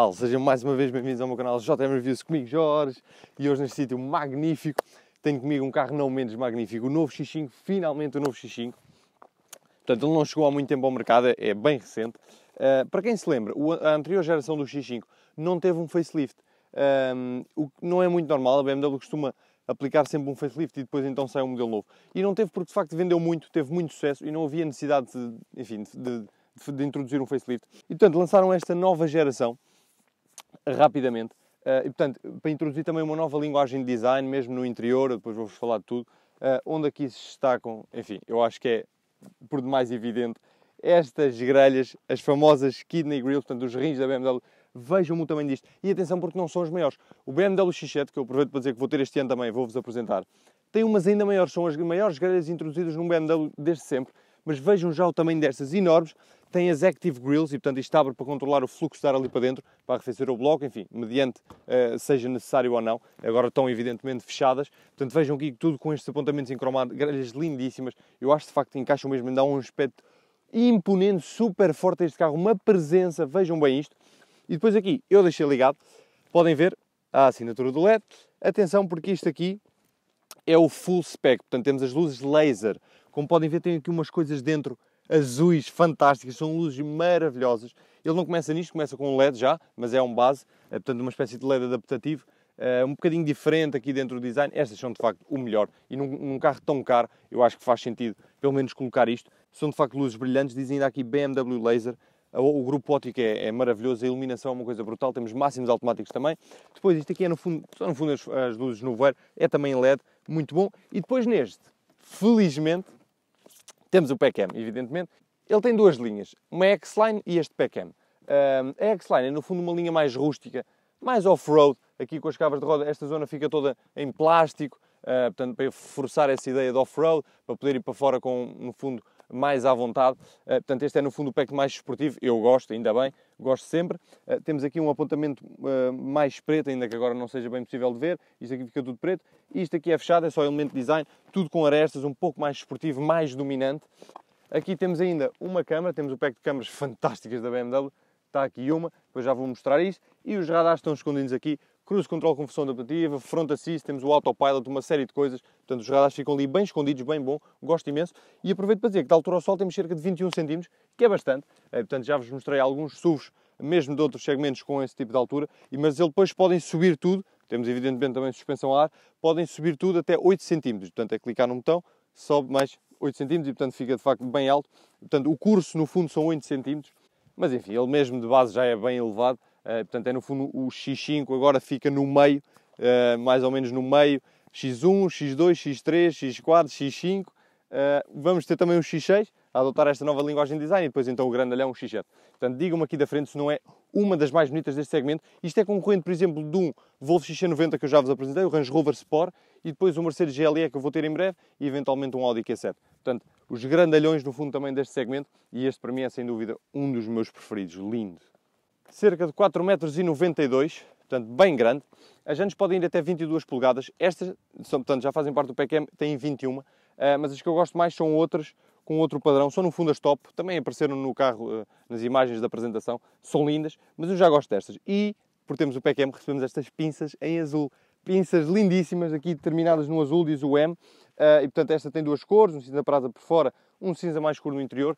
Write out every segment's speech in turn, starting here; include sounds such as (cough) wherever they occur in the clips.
pessoal, sejam mais uma vez bem-vindos ao meu canal JM Reviews comigo Jorge e hoje neste sítio magnífico tenho comigo um carro não menos magnífico, o novo X5, finalmente o novo X5. Portanto, ele não chegou há muito tempo ao mercado, é, é bem recente. Uh, para quem se lembra, a anterior geração do X5 não teve um facelift, um, o que não é muito normal, a BMW costuma aplicar sempre um facelift e depois então sai um modelo novo. E não teve porque de facto vendeu muito, teve muito sucesso e não havia necessidade de, enfim, de, de, de introduzir um facelift. E portanto lançaram esta nova geração rapidamente. Uh, e portanto, para introduzir também uma nova linguagem de design, mesmo no interior, depois vou-vos falar de tudo, uh, onde aqui se destacam, enfim, eu acho que é por demais evidente, estas grelhas, as famosas kidney grills, portanto, os rins da BMW, vejam o tamanho disto. E atenção, porque não são os maiores. O BMW X7, que eu aproveito para dizer que vou ter este ano também, vou-vos apresentar, tem umas ainda maiores, são as maiores grelhas introduzidas num BMW desde sempre, mas vejam já o tamanho destas enormes, tem as Active Grills e, portanto, isto abre para controlar o fluxo de ar ali para dentro, para arrefecer o bloco, enfim, mediante uh, seja necessário ou não. Agora estão, evidentemente, fechadas. Portanto, vejam aqui tudo com estes apontamentos em cromado, grelhas lindíssimas. Eu acho, de facto, que encaixam mesmo, dá um aspecto imponente, super forte a este carro, uma presença, vejam bem isto. E depois aqui, eu deixei ligado, podem ver a assinatura do LED. Atenção, porque isto aqui é o full spec, portanto, temos as luzes laser. Como podem ver, tem aqui umas coisas dentro azuis fantásticas, são luzes maravilhosas. Ele não começa nisto, começa com um LED já, mas é um base, é, portanto uma espécie de LED adaptativo, é, um bocadinho diferente aqui dentro do design. Estas são de facto o melhor e num, num, carro tão caro eu acho que faz sentido pelo menos colocar isto. São de facto luzes brilhantes, dizem ainda aqui BMW Laser, o grupo óptico é, é, maravilhoso, a iluminação é uma coisa brutal, temos máximos automáticos também. Depois, isto aqui é no fundo, só no fundo as, as luzes no ver, é também LED, muito bom. E depois neste, felizmente, temos o Peckham, evidentemente. Ele tem duas linhas, uma é X-Line e este Peckham. a X-Line é, no fundo, uma linha mais rústica, mais off-road, aqui com as cavas de roda. Esta zona fica toda em plástico, ah, portanto, para forçar essa ideia de off-road, para poder ir para fora com, no fundo, mais à vontade. Eh, portanto, este é no fundo o pack mais esportivo. Eu gosto, ainda bem, gosto sempre. Eh, temos aqui um apontamento eh, mais preto, ainda que agora não seja bem possível de ver. Isto aqui fica tudo preto. Isto aqui é fechado, é só elemento design. Tudo com arestas, um pouco mais esportivo, mais dominante. Aqui temos ainda uma câmara, temos o pack de câmaras (laughs) fantásticas da BMW. Está aqui uma, depois já vou mostrar isso. E os radares estão escondidos aqui cruise control com função adaptativa, front assist, temos o autopilot, uma série de coisas. Portanto, os radares ficam ali bem escondidos, bem bom, gosto imenso. E aproveito para dizer que da altura ao sol temos cerca de 21 cm, que é bastante. Eh, portanto, já vos mostrei alguns SUVs, mesmo de outros segmentos com esse tipo de altura, mas eles depois podem subir tudo, temos evidentemente também suspensão a ar, podem subir tudo até 8 cm. Portanto, é clicar no botão, sobe mais 8 cm e portanto fica de facto bem alto. Portanto, o curso no fundo são 8 cm, mas enfim, ele mesmo de base já é bem elevado eh, portanto, é no fundo o X5 agora fica no meio, eh, mais ou menos no meio, X1, X2, X3, X4, X5. vamos ter também o X6 a adotar esta nova linguagem de design e depois então o grandalhão, o X7. Portanto, digam-me aqui da frente se não é uma das mais bonitas deste segmento. Isto é concorrente, por exemplo, de um Volvo XC90 que eu já vos apresentei, o Range Rover Sport, e depois o Mercedes GLE que eu vou ter em breve e eventualmente um Audi Q7. Portanto, os grandalhões no fundo também deste segmento e este para mim é sem dúvida um dos meus preferidos. Lindo! cerca de 4,92 metros, portanto bem grande. As janas podem ir até 22 polegadas, estas são, portanto, já fazem parte do PQM, têm 21, eh, mas as que eu gosto mais são outras com outro padrão, são no fundo as top, também apareceram no carro eh, nas imagens da apresentação, são lindas, mas eu já gosto destas. E, por termos o PQM, recebemos estas pinças em azul, pinças lindíssimas, aqui terminadas no azul, diz o M, eh, e portanto esta tem duas cores, um cinza prata por fora, um cinza mais escuro no interior.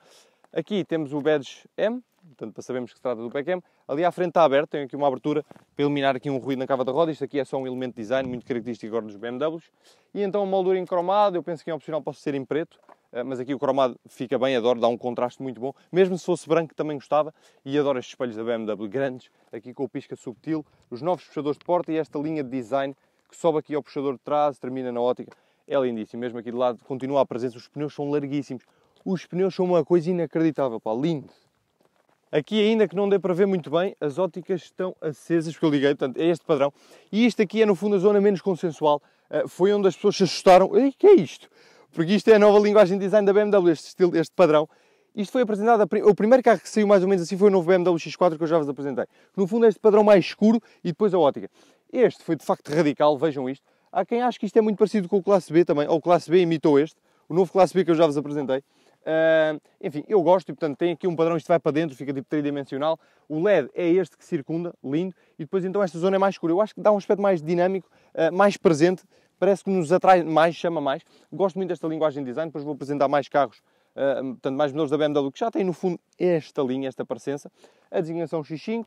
Aqui temos o badge M, portanto, para sabermos que se trata do PECAM. Ali à frente está aberto, tem aqui uma abertura para eliminar aqui um ruído na cava da roda. Isto aqui é só um elemento de design muito característico agora dos BMWs. E então a moldura em cromado, eu penso que é opcional, posso ser em preto, eh, mas aqui o cromado fica bem, adoro, dá um contraste muito bom. Mesmo se fosse branco também gostava e adoro estes espelhos da BMW grandes, aqui com o pisca subtil, os novos puxadores de porta e esta linha de design que sobe aqui ao puxador de trás, termina na ótica. É lindíssimo, mesmo aqui de lado continua a presença, os pneus são larguíssimos. Os pneus são uma coisa inacreditável, pá, lindo. Aqui ainda que não dê para ver muito bem, as óticas estão acesas porque eu liguei, portanto é este padrão. E isto aqui é no fundo a zona menos consensual, ah, foi onde as pessoas se assustaram, ei, que é isto? Porque isto é a nova linguagem de design da BMW, este estilo, este padrão. Isto foi apresentado, o primeiro carro que saiu mais ou menos assim foi o novo BMW X4 que eu já vos apresentei. No fundo é este padrão mais escuro e depois a ótica. Este foi de facto radical, vejam isto. Há quem ache que isto é muito parecido com o Classe B também, ou o Classe B imitou este, o novo Classe B que eu já vos apresentei. Ah, enfim, eu gosto e portanto tem aqui um padrão, isto vai para dentro, fica tipo tridimensional. O LED é este que circunda, lindo, e depois então esta zona é mais escura. Eu acho que dá um aspecto mais dinâmico, uh, mais presente, parece que nos atrai mais, chama mais. Gosto muito desta linguagem de design, depois vou apresentar mais carros, uh, portanto mais menores da BMW que já tem no fundo esta linha, esta parecença. A designação X5,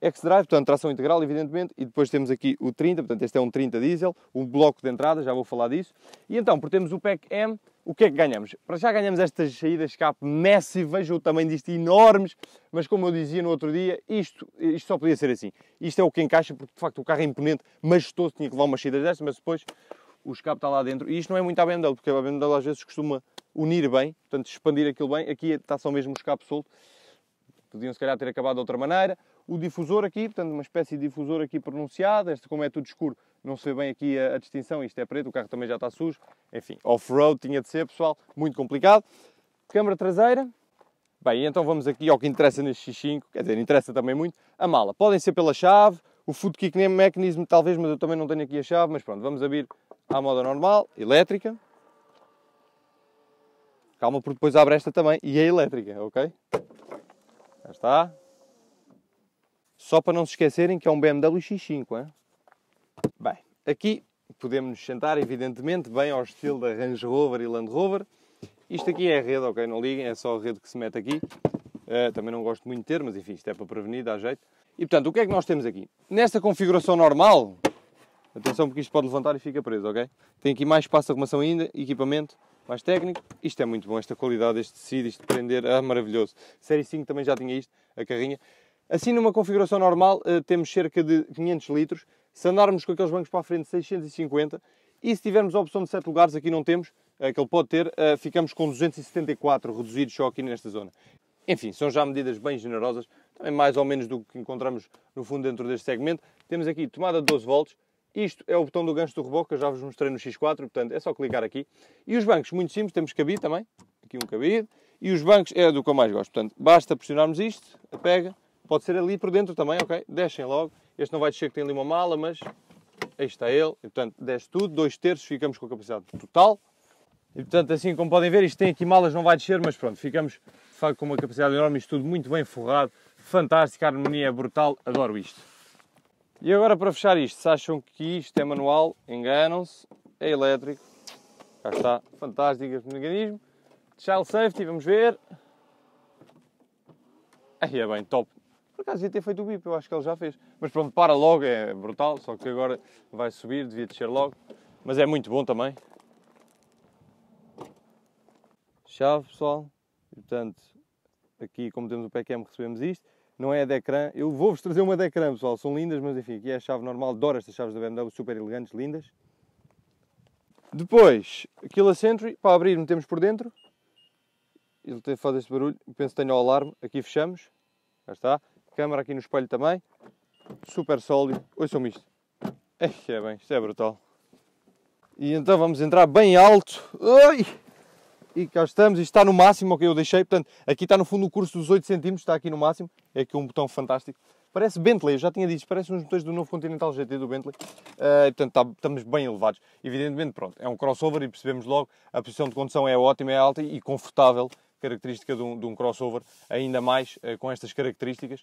X-Drive, portanto, tração integral, evidentemente, e depois temos aqui o 30, portanto, este é um 30 diesel, um bloco de entrada, já vou falar disso. E então, por termos o Pack M, o que é que ganhamos? Para já ganhamos estas saídas de escape massive, vejo o tamanho disto enormes, mas como eu dizia no outro dia, isto, isto só podia ser assim. Isto é o que encaixa, porque de facto o carro é imponente, majestoso, tinha que levar umas saídas destas, mas depois o escape está lá dentro. E isto não é muito a BMW, porque a BMW às vezes costuma unir bem, portanto, expandir aquilo bem. Aqui está só mesmo o escape solto. Podiam se calhar ter acabado de outra maneira o difusor aqui, portanto uma espécie de difusor aqui pronunciado este como é tudo escuro não se vê bem aqui a, a distinção, isto é preto, o carro também já está sujo, enfim, off-road tinha de ser pessoal, muito complicado. Câmara traseira, bem, então vamos aqui ao que interessa neste X5, quer dizer, interessa também muito, a mala, podem ser pela chave, o foot kick nem mecanismo talvez, mas eu também não tenho aqui a chave, mas pronto, vamos abrir à moda normal, elétrica, Calma, porque depois abre esta também e é elétrica, ok? Já está. Só para não se esquecerem que é um BMW X5. Hein? Bem, aqui podemos nos sentar, evidentemente, bem ao estilo da Range Rover e Land Rover. Isto aqui é a rede, ok? Não liguem, é só a rede que se mete aqui. Uh, também não gosto muito de ter, mas enfim, isto é para prevenir, dá jeito. E portanto, o que é que nós temos aqui? Nesta configuração normal, atenção porque isto pode levantar e fica preso, ok? Tem aqui mais espaço de arrumação ainda, equipamento mais técnico. Isto é muito bom, esta qualidade, este tecido, isto de prender, ah, maravilhoso. Série 5 também já tinha isto, a carrinha. Assim, numa configuração normal, eh, temos cerca de 500 litros. Se andarmos com aqueles bancos para a frente, 650. E se tivermos a opção de 7 lugares, aqui não temos, eh, que ele pode ter, eh, ficamos com 274 reduzidos só aqui nesta zona. Enfim, são já medidas bem generosas, também mais ou menos do que encontramos no fundo dentro deste segmento. Temos aqui tomada de 12 volts, isto é o botão do gancho do reboque, eu já vos mostrei no X4, portanto é só clicar aqui. E os bancos, muito simples, temos cabide também, aqui um cabide. E os bancos é do que eu mais gosto, portanto basta pressionarmos isto, pega, Pode ser ali por dentro também, ok? Descem logo. Este não vai descer que tem ali uma mala, mas aí está ele. E, portanto, desce tudo, dois terços, ficamos com a capacidade total. E portanto, assim como podem ver, isto tem aqui malas, não vai descer, mas pronto, ficamos de facto com uma capacidade enorme, isto tudo muito bem forrado, fantástico, a harmonia é brutal, adoro isto. E agora para fechar isto, se acham que isto é manual, enganam-se, é elétrico, cá está, fantástico este mecanismo. Child safety, vamos ver. Aí é bem, top, por acaso devia ter feito o bip, eu acho que ele já fez. Mas pronto, para logo, é brutal, só que agora vai subir, devia descer logo. Mas é muito bom também. Chave, pessoal. portanto, aqui como temos o PQM recebemos isto. Não é a Decran, eu vou-vos trazer uma Decran, pessoal, são lindas, mas enfim, aqui é a chave normal, adoro estas chaves da BMW, super elegantes, lindas. Depois, aquilo a Sentry. para abrir metemos por dentro. Ele faz este barulho, penso que tenho o alarme, aqui fechamos, já está. Câmara aqui no espelho também. Super sólido. Ouçam isto. é bem, isto é brutal. E então vamos entrar bem alto. Oi! E cá estamos, isto está no máximo, que eu deixei, portanto, aqui está no fundo o curso dos 8 cm, está aqui no máximo, é aqui um botão fantástico. Parece Bentley, eu já tinha dito, parece uns botões do novo Continental GT do Bentley, uh, portanto está, estamos bem elevados. Evidentemente, pronto, é um crossover e percebemos logo, a posição de condução é ótima, é alta e confortável, característica de um, de um crossover, ainda mais uh, com estas características.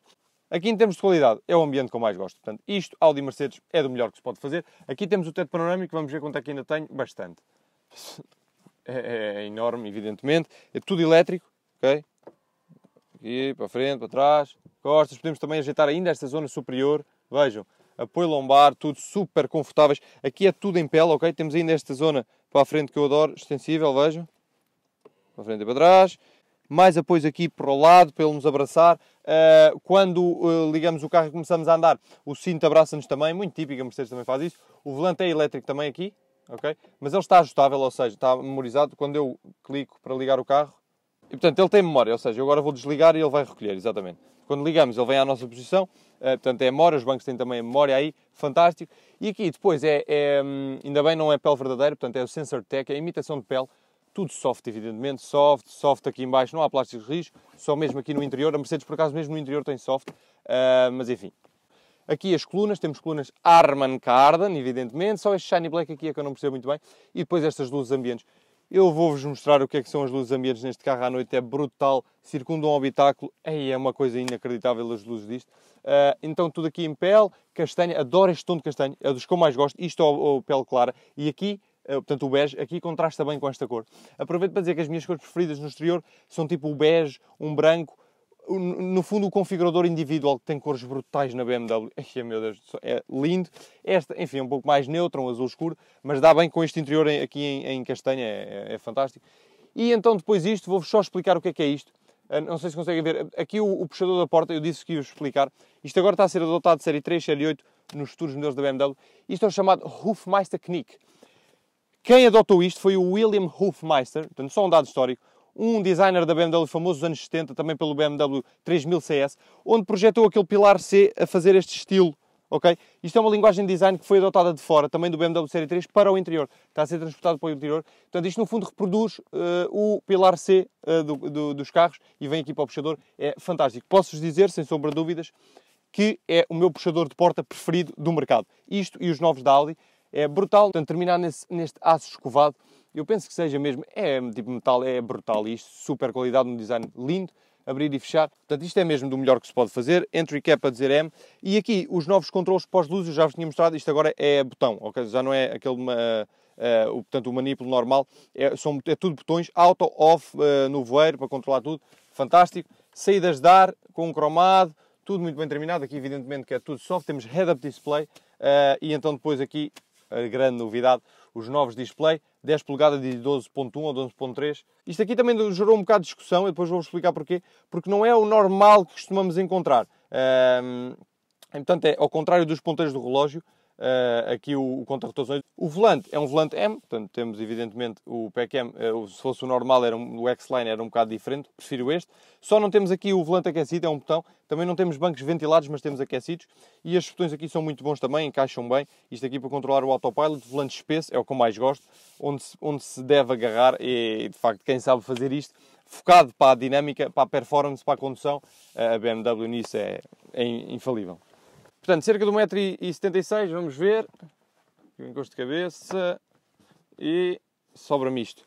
Aqui em termos de qualidade, é o ambiente que eu mais gosto. Portanto, isto, Audi Mercedes, é do melhor que se pode fazer. Aqui temos o teto panorâmico, vamos ver quanto é que ainda tenho, bastante. (laughs) É, é, é enorme, evidentemente. É tudo elétrico, ok? Aqui, para frente, para trás, costas. Podemos também ajeitar ainda esta zona superior. Vejam, apoio lombar, tudo super confortáveis. Aqui é tudo em pele, ok? Temos ainda esta zona para a frente que eu adoro, extensível, vejam para frente e para trás, mais apoios aqui para o lado para ele nos abraçar. Eh, quando eh, ligamos o carro e começamos a andar, o cinto abraça-nos também, muito típico, a Mercedes também faz isso. O volante é elétrico também aqui, ok? Mas ele está ajustável, ou seja, está memorizado. Quando eu clico para ligar o carro, e portanto ele tem memória, ou seja, eu agora vou desligar e ele vai recolher, exatamente. Quando ligamos, ele vem à nossa posição, eh, portanto é memória, os bancos têm também a memória aí, fantástico. E aqui depois é, é hum, ainda bem não é pele verdadeira, portanto é o Sensor Tech, é a imitação de pele, tudo soft, evidentemente, soft, soft aqui embaixo não há plásticos rijos, só mesmo aqui no interior, a Mercedes por acaso mesmo no interior tem soft, uh, mas enfim. Aqui as colunas, temos colunas Arman Cardan evidentemente, só este shiny black aqui é que eu não percebo muito bem, e depois estas luzes ambientes. Eu vou-vos mostrar o que é que são as luzes ambientes neste carro à noite, é brutal, circundam o habitáculo, Ei, é uma coisa inacreditável as luzes disto. Uh, então tudo aqui em pele, castanha, adoro este tom de castanho, é dos que eu mais gosto, isto é o, o pele clara, e aqui eh, portanto o bege, aqui contrasta bem com esta cor. Aproveito para dizer que as minhas cores preferidas no exterior são tipo o bege, um branco, no fundo o configurador individual que tem cores brutais na BMW. (laughs) Ai, meu Deus, é lindo. Esta, enfim, é um pouco mais neutra, um azul escuro, mas dá bem com este interior aqui em, em castanha, é, é, é fantástico. E então depois isto, vou-vos só explicar o que é que é isto. Eh, não sei se conseguem ver, eh, aqui o, o puxador da porta, eu disse que ia explicar. Isto agora está a ser adotado de série 3, série 8, nos futuros modelos da BMW. Isto é o chamado Hufmeister Knick quem adotou isto foi o William Hofmeister, portanto, só um dado histórico, um designer da BMW famoso dos anos 70, também pelo BMW 3000 CS, onde projetou aquele pilar C a fazer este estilo, ok? Isto é uma linguagem de design que foi adotada de fora, também do BMW Série 3, para o interior. Está a ser transportado para o interior. Portanto, isto no fundo reproduz uh, o pilar C uh, do, do, dos carros e vem aqui para o puxador. É fantástico. Posso-vos dizer, sem sombra de dúvidas, que é o meu puxador de porta preferido do mercado. Isto e os novos da Audi é brutal. Portanto, terminar nesse, neste aço escovado, eu penso que seja mesmo, é tipo metal, é brutal isto, super qualidade, um design lindo, abrir e fechar. Portanto, isto é mesmo do melhor que se pode fazer, entry cap a dizer M. E aqui, os novos controles pós-luz, eu já vos tinha mostrado, isto agora é botão, ok? Já não é aquele... Uh, Uh, o, portanto, o manipulo normal, é, são, é tudo botões, auto, off, uh, no voeiro, para controlar tudo, fantástico. Saídas de ar, com um cromado, tudo muito bem terminado, aqui evidentemente que é tudo soft, temos head-up display, uh, e então depois aqui a grande novidade, os novos display, 10 polegadas de 12.1 ou 12.3. Isto aqui também gerou um bocado de discussão, e depois vou explicar porquê, porque não é o normal que costumamos encontrar. Hum, portanto, é ao contrário dos ponteiros do relógio, uh, aqui o, o contra-rotações. O volante é um volante M, portanto temos evidentemente o PECM, uh, eh, se fosse o normal era um, o X-Line era um bocado diferente, prefiro este. Só não temos aqui o volante aquecido, é um botão. Também não temos bancos ventilados, mas temos aquecidos. E estes botões aqui são muito bons também, encaixam bem. Isto aqui para controlar o autopilot, volante espesso, é o que eu mais gosto, onde se, onde se deve agarrar e de facto quem sabe fazer isto focado para a dinâmica, para a performance, para a condução, eh, a BMW nisso é, é infalível. Portanto, cerca de 1,76m, vamos ver. Aqui o encosto de cabeça. E sobra-me isto.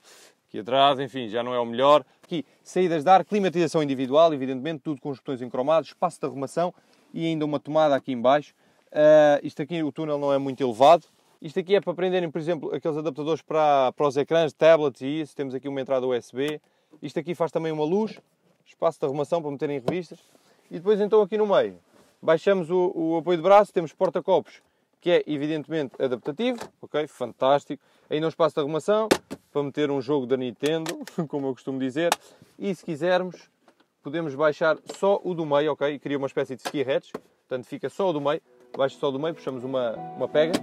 Aqui atrás, enfim, já não é o melhor. Aqui, saídas de ar, climatização individual, evidentemente, tudo com os botões encromados, espaço de arrumação e ainda uma tomada aqui embaixo. Uh, isto aqui, o túnel não é muito elevado. Isto aqui é para prenderem, por exemplo, aqueles adaptadores para, para os ecrãs, tablets e isso. Temos aqui uma entrada USB. Isto aqui faz também uma luz, espaço de arrumação para meterem revistas. E depois então aqui no meio, Baixamos o, o apoio de braço, temos porta-copos, que é evidentemente adaptativo, ok? Fantástico. Ainda um espaço de arrumação para meter um jogo da Nintendo, (laughs) como eu costumo dizer. E se quisermos, podemos baixar só o do meio, ok? Cria uma espécie de ski hatch, portanto fica só o do meio. Baixa só o do meio, puxamos uma, uma pega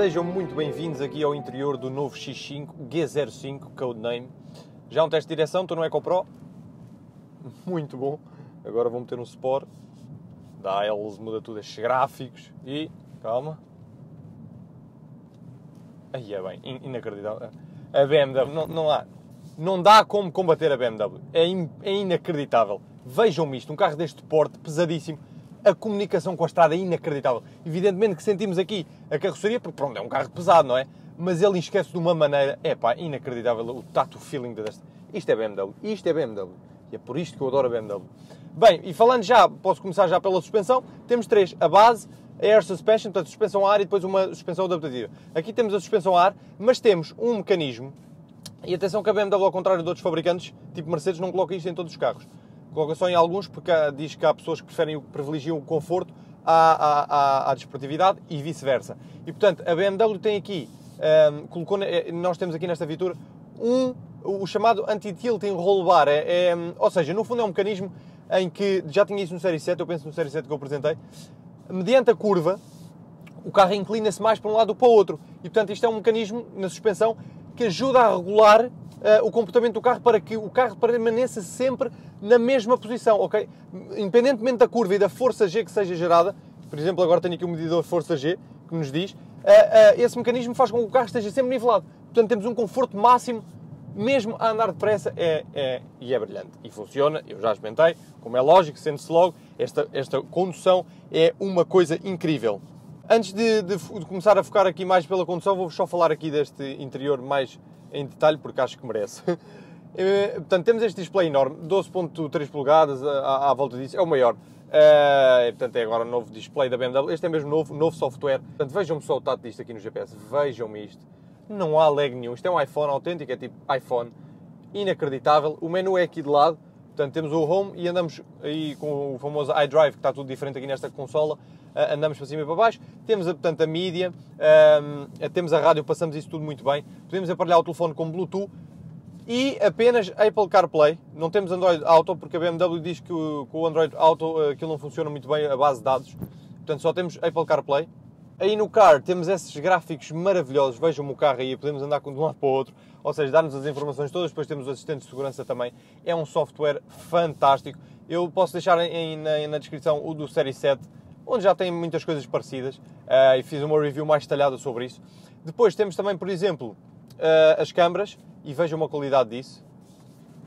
Sejam muito bem-vindos aqui ao interior do novo X5 G05 Codename. Já um teste de direção, estou no EcoPro. É muito bom. Agora vou meter um Sport. Dá eles, muda tudo estes gráficos. E, calma. Aí é bem, inacreditável. A BMW, não, não há. Não dá como combater a BMW. É, in, é inacreditável. Vejam-me isto, um carro deste porte, pesadíssimo a comunicação com a estrada é inacreditável. Evidentemente que sentimos aqui a carroceria, porque pronto, é um carro pesado, não é? Mas ele esquece de uma maneira, é pá, inacreditável o tato feeling desta. Isto é BMW, isto é BMW. E é por isto que eu adoro a BMW. Bem, e falando já, posso começar já pela suspensão, temos três, a base, a air suspension, portanto suspensão a ar e depois uma suspensão adaptativa. Aqui temos a suspensão a ar, mas temos um mecanismo, e atenção que a BMW, ao contrário de outros fabricantes, tipo Mercedes, não coloca isto em todos os carros Coloca só em alguns porque diz que há pessoas que preferem, privilegiam o conforto à, à, à, à desportividade e vice-versa. E portanto, a BMW tem aqui, um, ehm, colocou, eh, nós temos aqui nesta viatura um, o chamado anti-tilting roll bar. É, é, ou seja, no fundo é um mecanismo em que, já tinha isso no Série 7, eu penso no Série 7 que eu apresentei, mediante a curva, o carro inclina-se mais para um lado ou para o outro. E portanto, isto é um mecanismo na suspensão que ajuda a regular uh, o comportamento do carro para que o carro permaneça sempre na mesma posição, ok? Independentemente da curva e da força G que seja gerada, por exemplo, agora tenho aqui o um medidor de força G que nos diz, uh, uh, esse mecanismo faz com que o carro esteja sempre nivelado. Portanto, temos um conforto máximo mesmo a andar depressa, é, é, e é brilhante. E funciona, eu já experimentei, como é lógico, sente-se logo, esta, esta condução é uma coisa incrível. Antes de, de, de, começar a focar aqui mais pela condução, vou só falar aqui deste interior mais em detalhe porque acho que merece. (laughs) Eh, portanto, temos este display enorme, 12.3 polegadas eh, à, à, volta disso, é o maior. Uh, portanto, é agora o um novo display da BMW. Este é mesmo novo, novo software. Portanto, vejam-me só o tato disto aqui no GPS. Vejam-me isto. Não há lag nenhum. Isto é um iPhone autêntico, é tipo iPhone. Inacreditável. O menu é aqui de lado. Portanto, temos o Home e andamos aí com o famoso iDrive, que está tudo diferente aqui nesta consola. Ah, andamos para cima e para baixo. Temos, portanto, a mídia, ah, temos a rádio, passamos isso tudo muito bem. Podemos aparelhar o telefone com Bluetooth e apenas Apple CarPlay. Não temos Android Auto, porque a BMW diz que o, o Android Auto ah, aquilo não funciona muito bem, a base de dados. Portanto, só temos Apple CarPlay. Aí no car temos esses gráficos maravilhosos, vejam o carro aí, podemos andar de um lado para o outro, ou seja, dar-nos as informações todas, depois temos o assistente de segurança também. É um software fantástico. Eu posso deixar em, na, na descrição o do Série 7, onde já tem muitas coisas parecidas uh, e fiz uma review mais detalhada sobre isso. Depois temos também, por exemplo, uh, as câmaras e vejam a qualidade disso.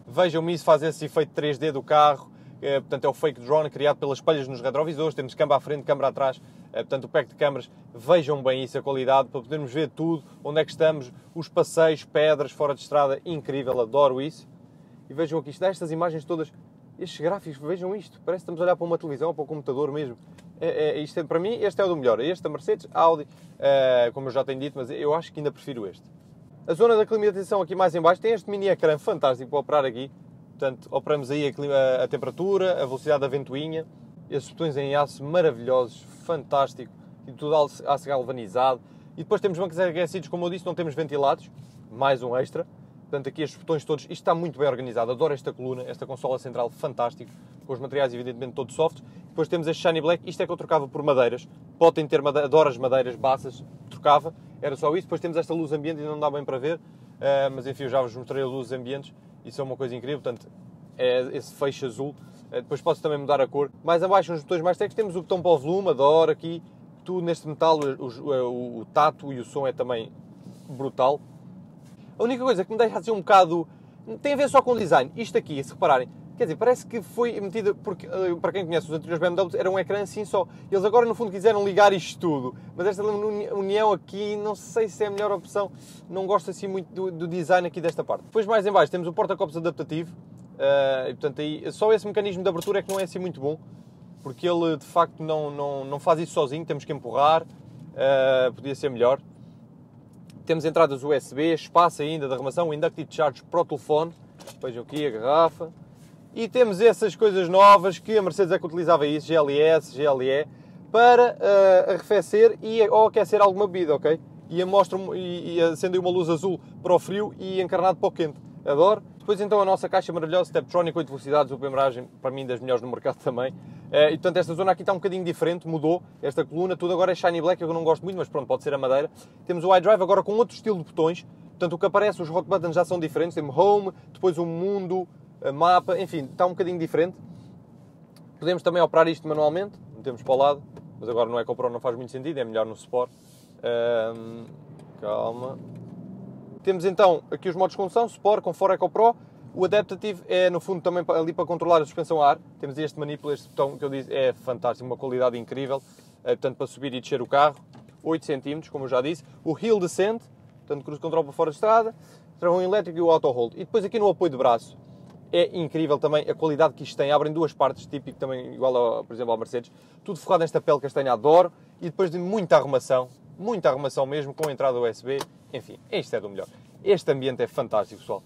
Vejam-me isso fazer esse efeito 3D do carro. Uh, portanto, é o fake drone criado pelas espelhas nos retrovisores. Temos câmara à frente, câmara atrás. portanto, o pack de câmaras. Vejam bem isso, a qualidade, para podermos ver tudo, onde é que estamos, os passeios, pedras, fora de estrada. Incrível, adoro isso. E vejam aqui, estas imagens todas estes gráficos, vejam isto, parece que estamos a olhar para uma televisão ou para um computador mesmo é, é, isto é, para mim, este é o do melhor. É este, a Mercedes, Audi, eh, como eu já tenho dito, mas eu acho que ainda prefiro este. A zona da climatização aqui mais em baixo tem este mini ecrã fantástico para operar aqui. Portanto, operamos aí a, clima, a temperatura, a velocidade da ventoinha, esses botões em aço maravilhosos, fantástico, e tudo aço galvanizado. E depois temos bancos aquecidos, como eu disse, não temos ventilados, mais um extra. Portanto, aqui estes botões todos, isto está muito bem organizado. Adoro esta coluna, esta consola central, fantástico, com os materiais, evidentemente, todos softs. Depois temos este Shiny Black, isto é que eu trocava por madeiras. Podem ter madeiras, adoro as madeiras baças, trocava, era só isso. Depois temos esta luz ambiente, ainda não dá bem para ver, eh, mas enfim, eu já vos mostrei a luz ambientes, isso é uma coisa incrível, portanto, é esse feixe azul. Eh, depois posso também mudar a cor. Mais abaixo, nos botões mais técnicos, temos o botão para o volume, adoro aqui. Tudo neste metal, eh, o, o, o tato e o som é também brutal. A única coisa que me deixa assim um bocado. tem a ver só com o design. Isto aqui, se repararem, Quer dizer, parece que foi metida. Porque, eh, para quem conhece os anteriores BMWs, era um ecrã assim só. Eles agora, no fundo, quiseram ligar isto tudo. Mas esta união aqui, não sei se é a melhor opção. Não gosto assim muito do, do design aqui desta parte. Depois, mais em baixo, temos o porta-copos adaptativo. Uh, e, portanto, aí, só esse mecanismo de abertura é que não é assim muito bom. Porque ele, de facto, não, não, não faz isso sozinho. Temos que empurrar. Uh, podia ser melhor. Temos entradas USB, espaço ainda de arrumação, inductive charge para o telefone. Vejam aqui a garrafa e temos essas coisas novas que a Mercedes é que utilizava isso, GLS, GLE, para uh, arrefecer e, ou aquecer alguma bebida, ok? E, e, e acendem uma luz azul para o frio e encarnado para o quente. Adoro. Depois então a nossa caixa maravilhosa Steptronic 8 velocidades, o embreagem, para mim das melhores no mercado (laughs) também. Uh, e portanto esta zona aqui está um bocadinho diferente, mudou esta coluna, tudo agora é shiny black, que eu não gosto muito, mas pronto, pode ser a madeira. Temos o iDrive agora com outro estilo de botões, portanto o que aparece, os hot buttons já são diferentes, tem home, depois o mundo, mapa, enfim, está um bocadinho diferente. Podemos também operar isto manualmente, metemos para o lado, mas agora no é EcoPro não faz muito sentido, é melhor no Sport. Um, calma. Temos então aqui os modos de condução, Sport, Confort, EcoPro. O Adaptative é, no fundo, também ali para controlar a suspensão a ar. Temos este manipulador, este botão que eu disse, é fantástico, uma qualidade incrível. Eh, portanto, para subir e descer o carro, 8 cm, como eu já disse. O heel descente, portanto, cruz control para fora de estrada. Travão elétrico e o auto hold. E depois aqui no apoio de braço, é incrível também a qualidade que isto tem. Abrem duas partes, típico também, igual, ao, por exemplo, ao Mercedes. Tudo forrado nesta pele castanha, adoro. E depois de muita arrumação, muita arrumação mesmo, com entrada USB. Enfim, este é do melhor. Este ambiente é fantástico, pessoal.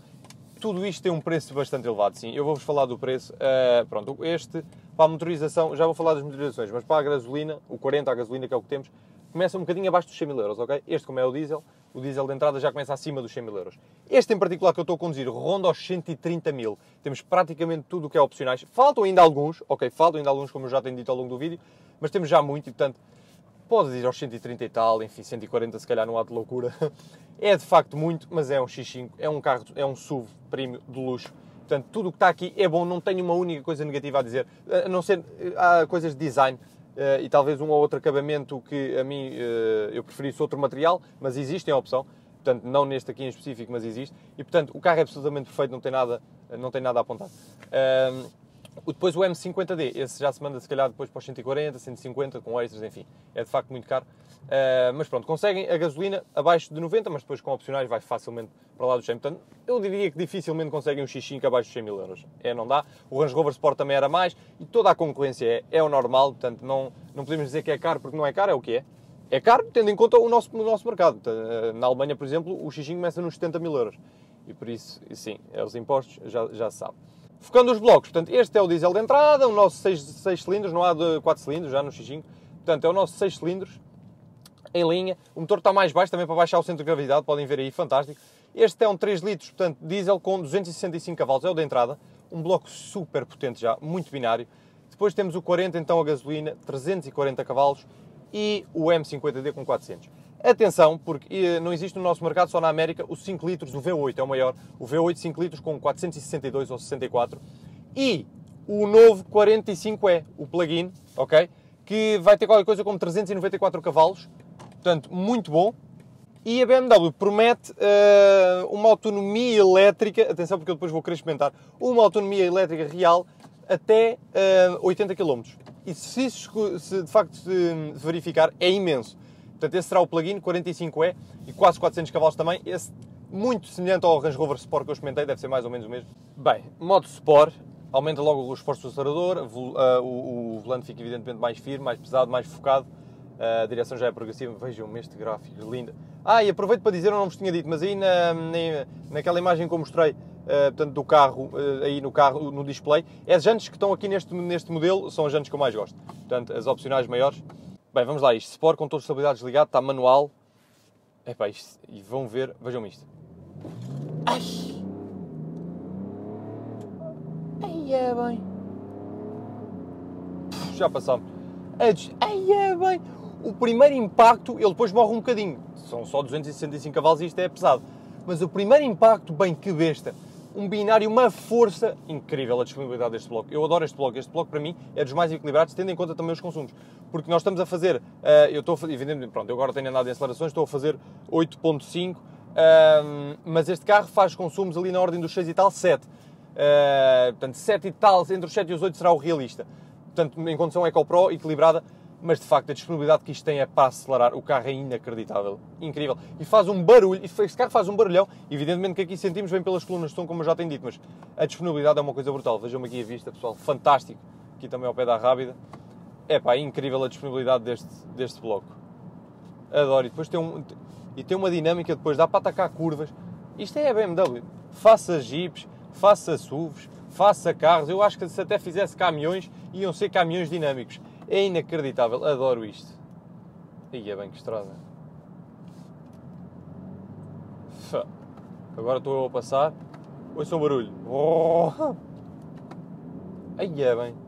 Tudo isto tem um preço bastante elevado, sim. Eu vou-vos falar do preço. Uh, pronto, este, para a motorização, já vou falar das motorizações, mas para a gasolina, o 40, a gasolina que é o que temos, começa um bocadinho abaixo dos 100 mil euros, ok? Este, como é o diesel, o diesel de entrada já começa acima dos 100 mil euros. Este em particular que eu estou a conduzir ronda aos 130 mil. Temos praticamente tudo o que é opcionais. Faltam ainda alguns, ok, faltam ainda alguns, como eu já tenho dito ao longo do vídeo, mas temos já muito e, portanto, podes ir aos 130 e tal, enfim, 140 se calhar não há de loucura. (laughs) É de facto muito, mas é um X5, é um carro, é um SUV premium de luxo. Portanto, tudo o que está aqui é bom, não tenho uma única coisa negativa a dizer, a não ser a eh, coisas de design uh, e talvez um ou outro acabamento que a mim uh, eu preferisse outro material, mas existem a opção. Portanto, não neste aqui em específico, mas existe. E portanto, o carro é absolutamente perfeito, não tem nada, não tem nada a apontar. Depois o M50D, esse já se manda se calhar depois para os 140, 150 com extras, enfim, é de facto muito caro. Uh, mas pronto, conseguem a gasolina abaixo de 90, mas depois com opcionais vai facilmente para lá dos 100. Portanto, eu diria que dificilmente conseguem um X5 abaixo dos 100 mil euros. É, não dá. O Range Rover Sport também era mais e toda a concorrência é, é o normal, portanto não, não podemos dizer que é caro porque não é caro, é o que é. É caro tendo em conta o nosso, o nosso mercado. Ah, na Alemanha, por exemplo, o X5 começa nos 70 mil euros. E por isso, sim, é os impostos, já, já se sabe. Focando os blocos, portanto, este é o diesel de entrada, o nosso 6 cilindros, não há de 4 cilindros, já no X5. Portanto, é o nosso 6 cilindros em linha. O motor está mais baixo também para baixar o centro de gravidade, podem ver aí, fantástico. Este é um 3 litros, portanto, diesel com 265 cavalos, é o de entrada. Um bloco super potente já, muito binário. Depois temos o 40, então, a gasolina, 340 cavalos e o M50D com 400. Atenção, porque eh, não existe no nosso mercado, só na América, o 5 litros, o V8 é o maior, o V8 5 litros com 462 ou 64 e o novo 45E, é o plug-in, ok? Que vai ter qualquer coisa como 394 cavalos, portanto, muito bom. E a BMW promete uh, uma autonomia elétrica, atenção porque eu depois vou querer experimentar, uma autonomia elétrica real até uh, 80 km. E se isso se de facto se verificar, é imenso. Portanto, esse será o plug-in 45E e quase 400 cavalos também. Esse muito semelhante ao Range Rover Sport que eu experimentei, deve ser mais ou menos o mesmo. Bem, modo Sport, aumenta logo o esforço do acelerador, o, volante fica evidentemente mais firme, mais pesado, mais focado, a direção já é progressiva, vejam este gráfico, linda. Ah, e aproveito para dizer, eu não vos tinha dito, mas aí na, naquela imagem que eu mostrei, eh, portanto, do carro, eh, aí no carro, no display, é as jantes que estão aqui neste, neste modelo, são as jantes que eu mais gosto. Portanto, as opcionais maiores, Bem, vamos lá, isto. Sport, com todos os estabilidade desligado, está manual. Epá, isto, e vão ver, vejam isto. Ai! Ai é bem. Já passámos. Ai é bem. O primeiro impacto, ele depois morre um bocadinho. São só 265 cavalos e isto é pesado. Mas o primeiro impacto, bem que besta um binário, uma força incrível a disponibilidade deste bloco. Eu adoro este bloco. Este bloco, para mim, é dos mais equilibrados, tendo em conta também os consumos porque nós estamos a fazer, uh, eu estou, evidentemente, pronto, eu agora tenho andado em acelerações, estou a fazer 8.5, uh, ehm, mas este carro faz consumos ali na ordem dos 6 e tal, 7. Uh, eh, portanto, 7 e tal, entre os 7 e os 8 será o realista. Portanto, em condição Eco Pro, equilibrada, mas de facto a disponibilidade que isto tem é para acelerar. O carro é inacreditável, incrível. E faz um barulho, este carro faz um barulhão, evidentemente que aqui sentimos bem pelas colunas de som, como eu já tenho dito, mas a disponibilidade é uma coisa brutal. Vejam-me aqui a vista, pessoal, fantástico. Aqui também ao pé da Rábida é pá, é incrível a disponibilidade deste, deste bloco. Adoro. E depois tem, um, e tem uma dinâmica, depois dá para atacar curvas. Isto é a BMW. Faça jipes, faça SUVs, faça carros. Eu acho que se até fizesse caminhões, iam ser caminhões dinâmicos. É inacreditável. Adoro isto. E é bem que estrada. Agora estou eu a passar. Ouça um barulho. Aí é bem.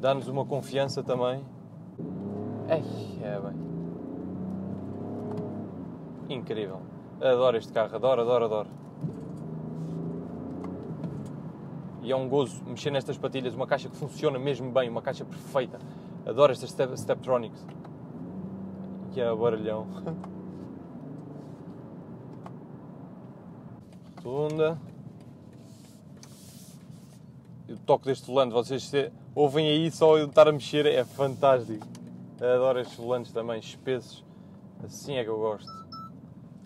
dá-nos uma confiança também. Ei, é bem. Incrível. Adoro este carro, adoro, adoro, adoro. E é um gozo mexer nestas patilhas, uma caixa que funciona mesmo bem, uma caixa perfeita. Adoro estas step, Steptronics. Que é o barulhão. Rotunda. (laughs) O toque deste volante, vocês ouvem aí só eu estar a mexer, é fantástico. Adoro estes volantes também, espessos. Assim é que eu gosto.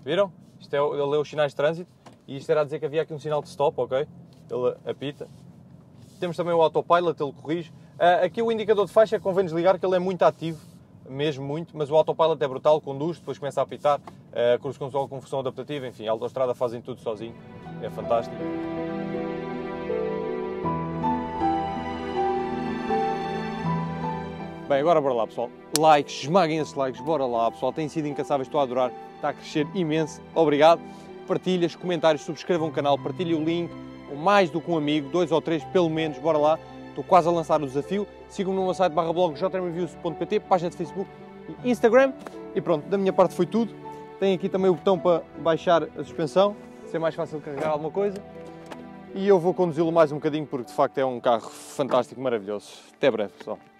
Viram? Isto é, ele leu é os sinais de trânsito e isto era a dizer que havia aqui um sinal de stop, ok? Ele apita. Temos também o autopilot, ele corrige. Ah, aqui o indicador de faixa convém desligar que ele é muito ativo, mesmo muito, mas o autopilot é brutal, conduz, depois começa a apitar, uh, ah, cruz console com função adaptativa, enfim, a autostrada fazem tudo sozinho, é fantástico. Bem, agora bora lá, pessoal. Likes, esmaguem esses likes, bora lá, pessoal. Tem sido incansáveis, estou a adorar, está a crescer imenso. Obrigado. Partilhas, comentários, subscrevam o canal, partilhem o link, ou mais do que um amigo, dois ou três pelo menos, bora lá. Estou quase a lançar o desafio. Sigam-me no meu site barra blog jmreviews.pt, página de Facebook e Instagram. E pronto, da minha parte foi tudo. Tem aqui também o botão para baixar a suspensão, ser é mais fácil carregar alguma coisa. E eu vou conduzi-lo mais um bocadinho porque de facto é um carro fantástico, maravilhoso. Até breve, pessoal.